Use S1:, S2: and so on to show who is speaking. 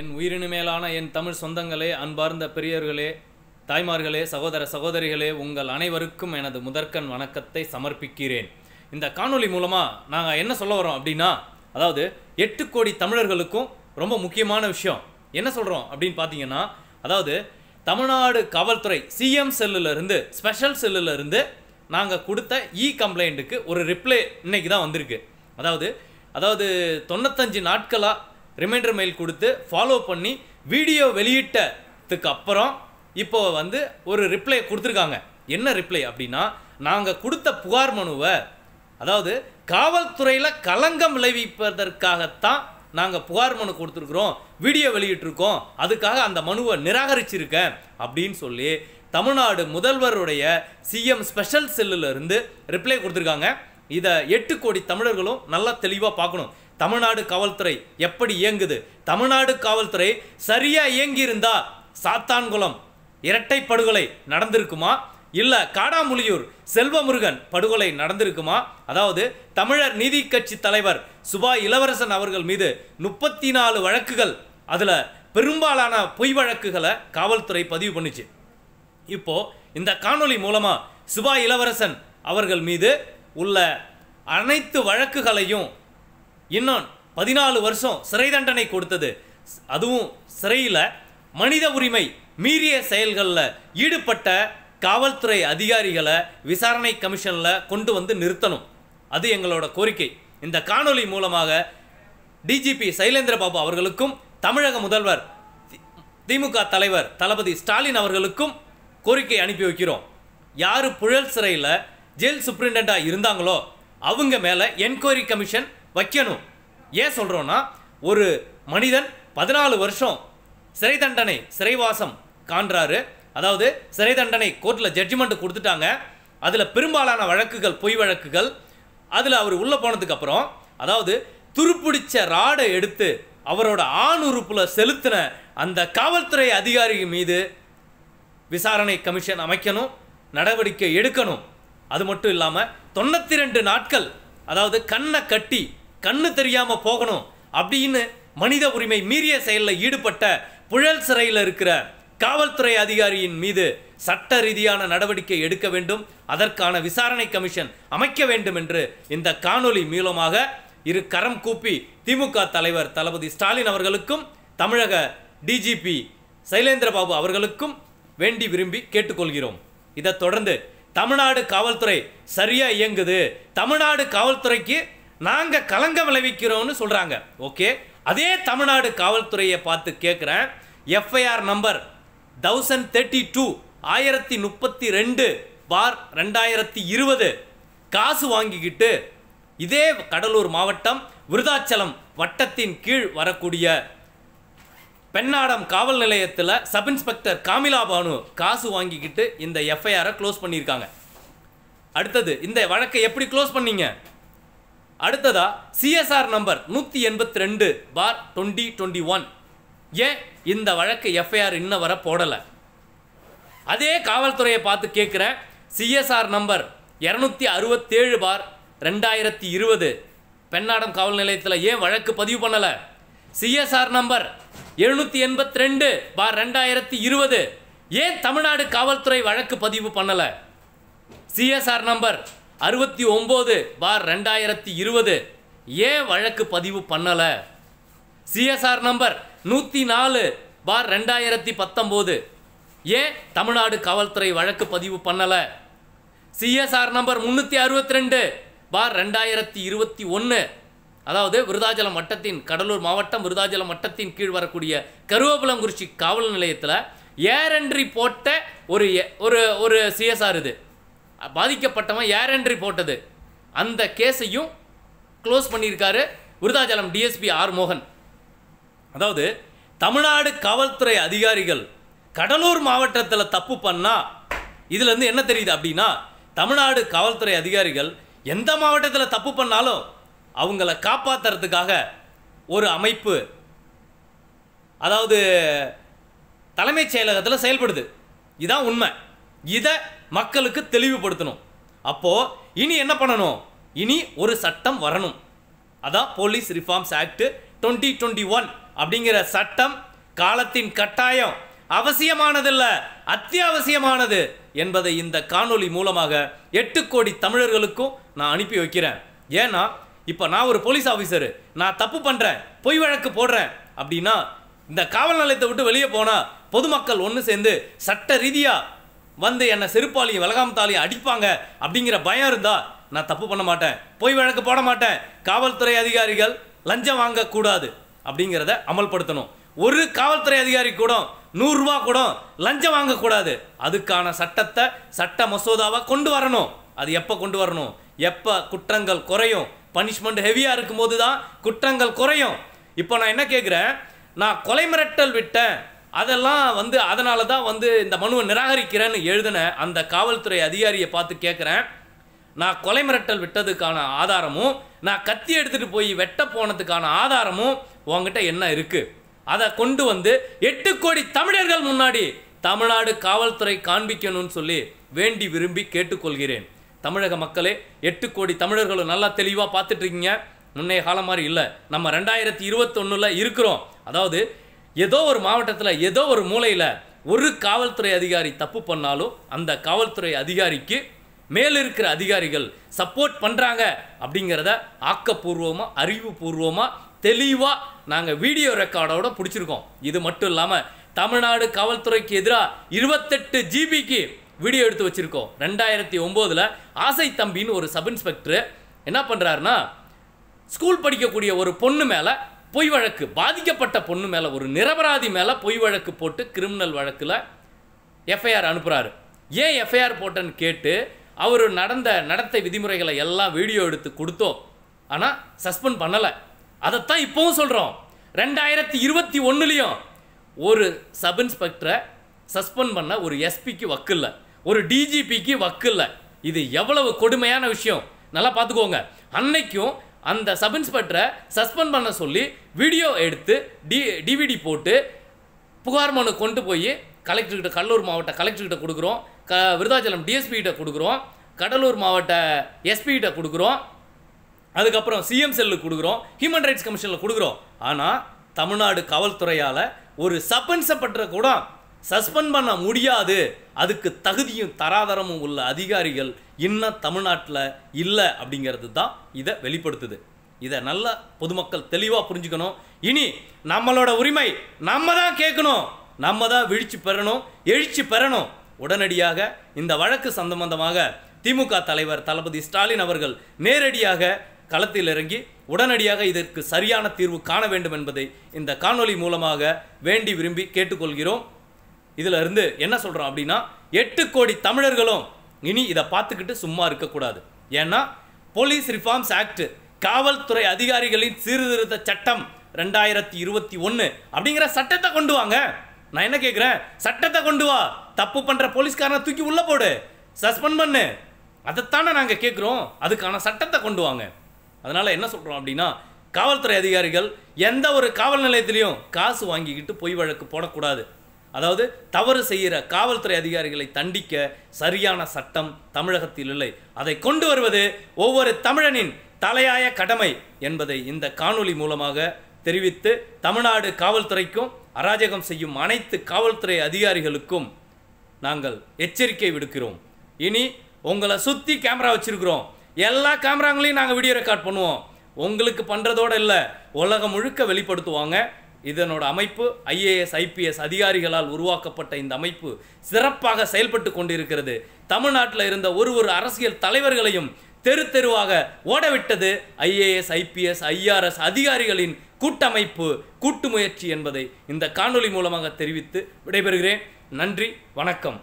S1: என் உயிரினு மேலான என் தமிழ் சொந்தங்களே அன்பார்ந்த பெரியர்களே தாய்மார்களே சகோதர சகோதரிகளே உங்கள் அனைவருக்கும் எனது முதற்கண் வணக்கத்தை சமர்ப்பிக்கிறேன் இந்த காணொலி மூலமாக நாங்கள் என்ன சொல்ல வரோம் அப்படின்னா அதாவது எட்டு கோடி தமிழர்களுக்கும் ரொம்ப முக்கியமான விஷயம் என்ன சொல்கிறோம் அப்படின்னு பார்த்தீங்கன்னா அதாவது தமிழ்நாடு காவல்துறை சிஎம் செல்லுலேருந்து ஸ்பெஷல் செல்லுலேருந்து நாங்கள் கொடுத்த இ கம்ப்ளைண்ட்டுக்கு ஒரு ரிப்ளை இன்னைக்கு தான் வந்திருக்கு அதாவது அதாவது தொண்ணூத்தஞ்சு நாட்களாக ரிமைண்டர் மெயில் கொடுத்து ஃபாலோ பண்ணி வீடியோ வெளியிட்டதுக்கு அப்புறம் இப்போ வந்து ஒரு ரிப்ளை கொடுத்துருக்காங்க என்ன ரிப்ளை அப்படின்னா நாங்கள் கொடுத்த புகார் மனுவை அதாவது காவல்துறையில் களங்கம் விளைவிப்பதற்காகத்தான் நாங்கள் புகார் மனு கொடுத்துருக்குறோம் வீடியோ வெளியிட்ருக்கோம் அதுக்காக அந்த மனுவை நிராகரிச்சிருக்கேன் அப்படின்னு சொல்லி தமிழ்நாடு முதல்வருடைய சிஎம் ஸ்பெஷல் செல்லுலேருந்து ரிப்ளை கொடுத்துருக்காங்க இதை எட்டு கோடி தமிழர்களும் நல்லா தெளிவாக பார்க்கணும் தமிழ்நாடு காவல்துறை எப்படி இயங்குது தமிழ்நாடு காவல்துறை சரியாக இயங்கியிருந்தா சாத்தான்குளம் இரட்டை படுகொலை நடந்திருக்குமா இல்லை காடாமுலியூர் செல்வமுருகன் படுகொலை நடந்திருக்குமா அதாவது தமிழர் நீதி கட்சி தலைவர் சுபா இளவரசன் அவர்கள் மீது முப்பத்தி நாலு வழக்குகள் அதில் பெரும்பாலான பொய் வழக்குகளை காவல்துறை பதிவு பண்ணுச்சு இப்போது இந்த காணொலி மூலமாக சுபா இளவரசன் அவர்கள் மீது உள்ள அனைத்து வழக்குகளையும் இன்னொன்று பதினாலு வருஷம் சிறை தண்டனை கொடுத்தது அதுவும் சிறையில் மனித உரிமை மீறிய செயல்களில் ஈடுபட்ட காவல்துறை அதிகாரிகளை விசாரணை கமிஷனில் கொண்டு வந்து நிறுத்தணும் அது எங்களோட கோரிக்கை இந்த காணொலி மூலமாக டிஜிபி சைலேந்திர பாபு அவர்களுக்கும் தமிழக முதல்வர் திமுக தலைவர் தளபதி ஸ்டாலின் அவர்களுக்கும் கோரிக்கை அனுப்பி வைக்கிறோம் யார் புழல் சிறையில் ஜெயில் சுப்ரிண்டெண்ட்டாக இருந்தாங்களோ அவங்க மேலே என்கொயரி கமிஷன் வைக்கணும் ஏன் சொல்கிறோன்னா ஒரு மனிதன் பதினாலு வருஷம் சிறை தண்டனை சிறைவாசம் காண்றாரு அதாவது சிறை தண்டனை கோர்ட்டில் ஜட்ஜ்மெண்ட் கொடுத்துட்டாங்க அதில் பெரும்பாலான வழக்குகள் பொய் வழக்குகள் அதில் அவர் உள்ளே போனதுக்கப்புறம் அதாவது துருப்பிடிச்ச ராடை எடுத்து அவரோட ஆண் உறுப்பில் செலுத்தின அந்த காவல்துறை அதிகாரி மீது விசாரணை கமிஷன் அமைக்கணும் நடவடிக்கை எடுக்கணும் அது மட்டும் இல்லாமல் தொண்ணூற்றி ரெண்டு நாட்கள் அதாவது கண்ணை கட்டி கண்ணு தெரியாமல் போகணும் அப்படின்னு மனித உரிமை மீறிய செயலில் ஈடுபட்ட புழல் சிறையில் இருக்கிற காவல்துறை அதிகாரியின் மீது சட்ட ரீதியான நடவடிக்கை எடுக்க வேண்டும் அதற்கான விசாரணை கமிஷன் அமைக்க வேண்டும் என்று இந்த காணொலி மூலமாக இரு கரம் கூப்பி திமுக தலைவர் தளபதி ஸ்டாலின் அவர்களுக்கும் தமிழக டிஜிபி சைலேந்திரபாபு அவர்களுக்கும் வேண்டி விரும்பி கேட்டுக்கொள்கிறோம் இதைத் தொடர்ந்து தமிழ்நாடு காவல்துறை சரியாக இயங்குது தமிழ்நாடு காவல்துறைக்கு நாங்கள் கலங்க விளைவிக்கிறோம்னு சொல்கிறாங்க ஓகே அதே தமிழ்நாடு காவல்துறையை பார்த்து கேட்குறேன் FIR number thousand thirty two ஆயிரத்தி முப்பத்தி ரெண்டு பார் ரெண்டாயிரத்தி இருபது காசு வாங்கிக்கிட்டு இதே கடலூர் மாவட்டம் விருதாச்சலம் வட்டத்தின் கீழ் வரக்கூடிய பெண்ணாடம் காவல் நிலையத்தில் சப் இன்ஸ்பெக்டர் காமிலா பானு காசு வாங்கிக்கிட்டு இந்த எஃப்ஐஆரை க்ளோஸ் பண்ணியிருக்காங்க அடுத்தது இந்த வழக்கை எப்படி க்ளோஸ் பண்ணீங்க அடுத்ததா சிஎஸ்ஆர் நம்பர் நூற்றி எண்பத்தி ரெண்டு பார் டுவெண்ட்டி டுவெண்ட்டி ஒன் ஏன் இந்த வழக்கு எஃப்ஐஆர் இன்ன வர போடலை அதே காவல்துறையை பார்த்து கேட்குறேன் சிஎஸ்ஆர் நம்பர் இரநூத்தி அறுபத்தேழு பார் ரெண்டாயிரத்தி இருபது பெண்ணாடம் காவல் நிலையத்தில் ஏன் வழக்கு பதிவு பண்ணலை சிஎஸ்ஆர் நம்பர் எழுநூற்றி எண்பத்தி ரெண்டு பார் ரெண்டாயிரத்தி இருபது ஏன் தமிழ்நாடு காவல்துறை வழக்கு பதிவு பண்ணலை சிஎஸ்ஆர் நம்பர் அறுபத்தி ஒம்பது பார் ரெண்டாயிரத்தி இருபது ஏன் வழக்கு பதிவு பண்ணலை சிஎஸ்ஆர் நம்பர் நூற்றி நாலு பார் ரெண்டாயிரத்தி பத்தொம்போது ஏன் தமிழ்நாடு காவல்துறை வழக்கு பதிவு பண்ணலை சிஎஸ்ஆர் நம்பர் முந்நூற்றி அறுபத்தி ரெண்டு பார் ரெண்டாயிரத்தி இருபத்தி ஒன்று அதாவது விருதாச்சலம் வட்டத்தின் கடலூர் மாவட்டம் விருதாச்சலம் வட்டத்தின் கீழ் வரக்கூடிய கருவேப்பிலங்குறிச்சி காவல் நிலையத்தில் ஏர் போட்ட ஒரு ஒரு ஒரு சிஎஸ்ஆர் இது பாதிக்கப்பட்டவன் ஏர் என்ட்ரி போட்டது அந்த கேஸையும் க்ளோஸ் பண்ணியிருக்காரு விருதாச்சலம் டிஎஸ்பி ஆர் மோகன் அதாவது தமிழ்நாடு காவல்துறை அதிகாரிகள் கடலூர் மாவட்டத்தில் தப்பு பண்ணால் இதுலேருந்து என்ன தெரியுது அப்படின்னா தமிழ்நாடு காவல்துறை அதிகாரிகள் எந்த மாவட்டத்தில் தப்பு பண்ணாலும் அவங்கள காப்பாற்றுறதுக்காக ஒரு அமைப்பு அதாவது தலைமைச் செயலகத்தில் செயல்படுது இதுதான் உண்மை இதை மக்களுக்கு தெளிவுபடுத்தணும் அப்போது இனி என்ன பண்ணணும் இனி ஒரு சட்டம் வரணும் அதான் police reforms act twenty twenty one அப்படிங்கிற சட்டம் காலத்தின் கட்டாயம் அவசியமானதில்ல அத்தியாவசியமானது என்பதை இந்த காணொளி மூலமாக எட்டு கோடி தமிழர்களுக்கும் நான் அனுப்பி வைக்கிறேன் ஏன்னா இப்போ நான் ஒரு போலீஸ் ஆஃபீஸரு நான் தப்பு பண்ணுறேன் பொய் வழக்கு போடுறேன் அப்படின்னா இந்த காவல் நிலையத்தை விட்டு வெளியே போனால் பொதுமக்கள் ஒன்று சேர்ந்து சட்ட ரீதியாக வந்து என்னை செருப்பாலையும் விலகாம தாலையும் அடிப்பாங்க அப்படிங்கிற பயம் இருந்தால் நான் தப்பு பண்ண மாட்டேன் போய் வழக்கு போட மாட்டேன் காவல்துறை அதிகாரிகள் லஞ்சம் வாங்கக்கூடாது அப்படிங்கிறத அமல்படுத்தணும் ஒரு காவல்துறை அதிகாரி கூட நூறுரூவா கூட லஞ்சம் வாங்கக்கூடாது அதுக்கான சட்டத்தை சட்ட மசோதாவை கொண்டு வரணும் அது எப்போ கொண்டு வரணும் எப்போ குற்றங்கள் குறையும் பனிஷ்மெண்ட் ஹெவியாக இருக்கும்போது தான் குற்றங்கள் குறையும் இப்போ நான் என்ன கேட்குறேன் நான் கொலை மிரட்டல் விட்டேன் அதெல்லாம் வந்து அதனால தான் வந்து இந்த மனுவை நிராகரிக்கிறேன்னு எழுதின அந்த காவல்துறை அதிகாரியை பார்த்து கேட்குறேன் நான் கொலை மிரட்டல் விட்டதுக்கான ஆதாரமும் நான் கத்தி எடுத்துகிட்டு போய் வெட்ட போனதுக்கான ஆதாரமும் உங்ககிட்ட என்ன இருக்குது அதை கொண்டு வந்து எட்டு கோடி தமிழர்கள் முன்னாடி தமிழ்நாடு காவல்துறை காண்பிக்கணும்னு சொல்லி வேண்டி விரும்பி கேட்டுக்கொள்கிறேன் தமிழக மக்களே எட்டு கோடி தமிழர்களும் நல்லா தெளிவாக பார்த்துட்ருக்கீங்க முன்னைய காலம் மாதிரி இல்லை நம்ம ரெண்டாயிரத்தி இருபத்தொன்னில் இருக்கிறோம் அதாவது ஏதோ ஒரு மாவட்டத்தில் ஏதோ ஒரு மூலையில் ஒரு காவல்துறை அதிகாரி தப்பு பண்ணாலும் அந்த காவல்துறை அதிகாரிக்கு மேலிருக்கிற அதிகாரிகள் சப்போர்ட் பண்ணுறாங்க அப்படிங்கிறத ஆக்கப்பூர்வமாக அறிவுபூர்வமாக தெளிவாக நாங்கள் வீடியோ ரெக்கார்டோட பிடிச்சிருக்கோம் இது மட்டும் இல்லாமல் தமிழ்நாடு காவல்துறைக்கு எதிராக இருபத்தெட்டு ஜிபிக்கு வீடியோ எடுத்து வச்சுருக்கோம் ரெண்டாயிரத்தி ஒம்போதில் ஆசை தம்பின்னு ஒரு சப் இன்ஸ்பெக்டர் என்ன பண்ணுறாருன்னா ஸ்கூல் படிக்கக்கூடிய ஒரு பொண்ணு மேலே பொய் வழக்கு பாதிக்கப்பட்ட பொண்ணு மேலே ஒரு நிரபராதி மேலே பொய் வழக்கு போட்டு கிரிமினல் வழக்கில் எஃப்ஐஆர் அனுப்புகிறாரு ஏன் எஃப்ஐஆர் போட்டேன்னு கேட்டு அவர் நடந்த நடத்தை விதிமுறைகளை எல்லாம் வீடியோ எடுத்து கொடுத்தோம் ஆனால் சஸ்பெண்ட் பண்ணலை அதைத்தான் இப்போவும் சொல்கிறோம் ரெண்டாயிரத்தி இருபத்தி ஒன்றுலேயும் ஒரு சப் இன்ஸ்பெக்டரை சஸ்பெண்ட் பண்ண ஒரு எஸ்பிக்கு இல்லை ஒரு டிஜிபிக்கு வக்கில்லை இது எவ்வளவு கொடுமையான விஷயம் நல்லா பார்த்துக்கோங்க அன்னைக்கும் அந்த சப் இன்ஸ்பெக்டரை சஸ்பெண்ட் பண்ண சொல்லி வீடியோ எடுத்து டி டிவிடி போட்டு புகார் மனு கொண்டு போய் கலெக்டர்கிட்ட கடலூர் மாவட்ட கலெக்டர்கிட்ட கொடுக்குறோம் க விருதாச்சலம் டிஎஸ்பிகிட்ட கொடுக்குறோம் கடலூர் மாவட்ட எஸ்பிகிட்ட கொடுக்குறோம் அதுக்கப்புறம் சிஎம் செல்லுக்கு கொடுக்குறோம் ஹியூமன் ரைட்ஸ் கமிஷனில் கொடுக்குறோம் ஆனால் தமிழ்நாடு காவல்துறையால் ஒரு சப் இன்ஸ்பெக்டரை கூட சஸ்பெண்ட் பண்ண முடியாது அதுக்கு தகுதியும் தராதரமும் உள்ள அதிகாரிகள் இன்னும் தமிழ்நாட்டில் இல்லை அப்படிங்கிறது தான் இதை வெளிப்படுத்துது இதை நல்ல பொதுமக்கள் தெளிவாக புரிஞ்சுக்கணும் இனி நம்மளோட உரிமை நம்ம தான் கேட்கணும் நம்ம தான் விழிச்சு பெறணும் எழுச்சி பெறணும் உடனடியாக இந்த வழக்கு சம்பந்தமாக திமுக தலைவர் தளபதி ஸ்டாலின் அவர்கள் நேரடியாக களத்தில் இறங்கி உடனடியாக இதற்கு சரியான தீர்வு காண வேண்டும் என்பதை இந்த காணொலி மூலமாக வேண்டி விரும்பி கேட்டுக்கொள்கிறோம் இதில் இருந்து என்ன சொல்கிறோம் அப்படின்னா எட்டு கோடி தமிழர்களும் இனி இதை பார்த்துக்கிட்டு சும்மா இருக்கக்கூடாது ஏன்னா போலீஸ் ரிஃபார்ம்ஸ் ஆக்டு காவல்துறை அதிகாரிகளின் சீர்திருத்த சட்டம் ரெண்டாயிரத்தி இருபத்தி ஒன்று அப்படிங்கிற சட்டத்தை கொண்டு வாங்க நான் என்ன கேட்குறேன் சட்டத்தை கொண்டு வா தப்பு பண்ணுற போலீஸ்காரனை தூக்கி உள்ளே போடு சஸ்பெண்ட் பண்ணு அதைத்தானே நாங்கள் கேட்குறோம் அதுக்கான சட்டத்தை கொண்டு வாங்க அதனால் என்ன சொல்கிறோம் அப்படின்னா காவல்துறை அதிகாரிகள் எந்த ஒரு காவல் நிலையத்திலையும் காசு வாங்கிக்கிட்டு பொய் வழக்கு போடக்கூடாது அதாவது தவறு செய்கிற காவல்துறை அதிகாரிகளை தண்டிக்க சரியான சட்டம் தமிழகத்தில் இல்லை அதை கொண்டு வருவது ஒவ்வொரு தமிழனின் தலையாய கடமை என்பதை இந்த காணொலி மூலமாக தெரிவித்து தமிழ்நாடு காவல்துறைக்கும் அராஜகம் செய்யும் அனைத்து காவல்துறை அதிகாரிகளுக்கும் நாங்கள் எச்சரிக்கை விடுக்கிறோம் இனி உங்களை சுற்றி கேமரா வச்சுருக்கிறோம் எல்லா கேமராங்களையும் நாங்கள் வீடியோ ரெக்கார்ட் பண்ணுவோம் உங்களுக்கு பண்ணுறதோடு இல்லை உலகம் முழுக்க வெளிப்படுத்துவாங்க இதனோட அமைப்பு ஐஏஎஸ் ஐபிஎஸ் அதிகாரிகளால் உருவாக்கப்பட்ட இந்த அமைப்பு சிறப்பாக செயல்பட்டு கொண்டிருக்கிறது தமிழ்நாட்டில் இருந்த ஒரு ஒரு அரசியல் தலைவர்களையும் தெரு தெருவாக ஓடவிட்டது ஐஏஎஸ் ஐபிஎஸ் ஐஆர்எஸ் அதிகாரிகளின் கூட்டமைப்பு கூட்டு முயற்சி என்பதை இந்த காணொலி மூலமாக தெரிவித்து விடைபெறுகிறேன் நன்றி வணக்கம்